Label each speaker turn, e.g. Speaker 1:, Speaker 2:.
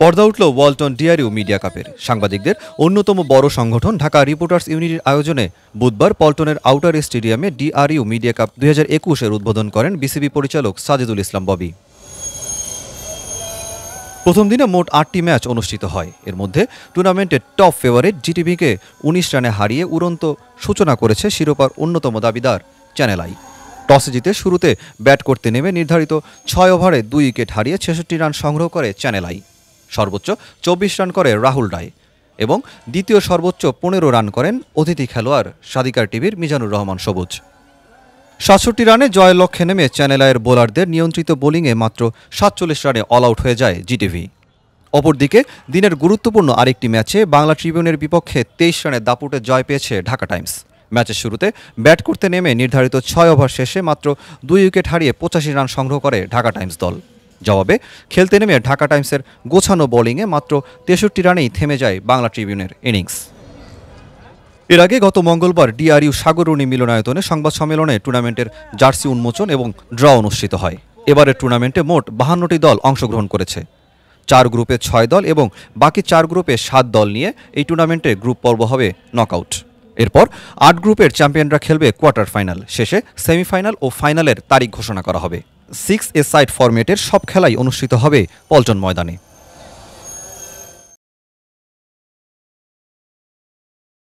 Speaker 1: পর্দা উঠল Walton DRU media কাপের সাংবাদিকদের অন্যতম বড় সংগঠন ঢাকা রিপোর্টার্স ইউনিটির আয়োজনে বুধবার পল্টনের আউটার স্টেডিয়ামে ডিআরইউ মিডিয়া কাপ দুই হাজার একুশের উদ্বোধন করেন বিসিবি পরিচালক সাজিদুল ইসলাম ববি প্রথম দিনে মোট আটটি ম্যাচ অনুষ্ঠিত হয় এর মধ্যে টুর্নামেন্টের টপ ফেভারিট জিটিভিকে উনিশ রানে হারিয়ে উড়ন্ত সূচনা করেছে শিরোপার অন্যতম দাবিদার চ্যানেল আই টসে জিতে শুরুতে ব্যাট করতে নেমে নির্ধারিত ছয় ওভারে দুই উইকেট হারিয়ে ছেষট্টি রান সংগ্রহ করে চ্যানেলাই সর্বোচ্চ চব্বিশ রান করে রাহুল রায় এবং দ্বিতীয় সর্বোচ্চ পনেরো রান করেন অতিথি খেলোয়াড় সাদিকার টিভির মিজানুর রহমান সবুজ সাতষট্টি রানে জয়ের লক্ষ্যে নেমে চ্যানেল আয়ের বোলারদের নিয়ন্ত্রিত বোলিংয়ে মাত্র সাতচল্লিশ রানে অল আউট হয়ে যায় জিটিভি অপরদিকে দিনের গুরুত্বপূর্ণ আরেকটি ম্যাচে বাংলা ট্রিবিউনের বিপক্ষে তেইশ রানে দাপুটে জয় পেয়েছে ঢাকা টাইমস ম্যাচের শুরুতে ব্যাট করতে নেমে নির্ধারিত ছয় ওভার শেষে মাত্র দুই উইকেট হারিয়ে পঁচাশি রান সংগ্রহ করে ঢাকা টাইমস দল জবাবে খেলতে নেমে ঢাকা টাইমসের গোছানো বোলিংয়ে মাত্র তেষট্টি রানেই থেমে যায় বাংলা ট্রিবিউনের ইনিংস এর আগে গত মঙ্গলবার ডিআরইউ সাগরণী মিলনায়তনে সংবাদ সম্মেলনে টুর্নামেন্টের জার্সি উন্মোচন এবং ড্র অনুষ্ঠিত হয় এবারের টুর্নামেন্টে মোট বাহান্নটি দল অংশগ্রহণ করেছে চার গ্রুপে ছয় দল এবং বাকি চার গ্রুপে সাত দল নিয়ে এই টুর্নামেন্টে গ্রুপ পর্ব হবে নকআউট এরপর আট গ্রুপের চ্যাম্পিয়নরা খেলবে কোয়ার্টার ফাইনাল শেষে সেমিফাইনাল ও ফাইনালের তারিখ ঘোষণা করা হবে সিক্স এ সাইড ফরম্যাটের সব খেলাই অনুষ্ঠিত হবে পল্টন ময়দানে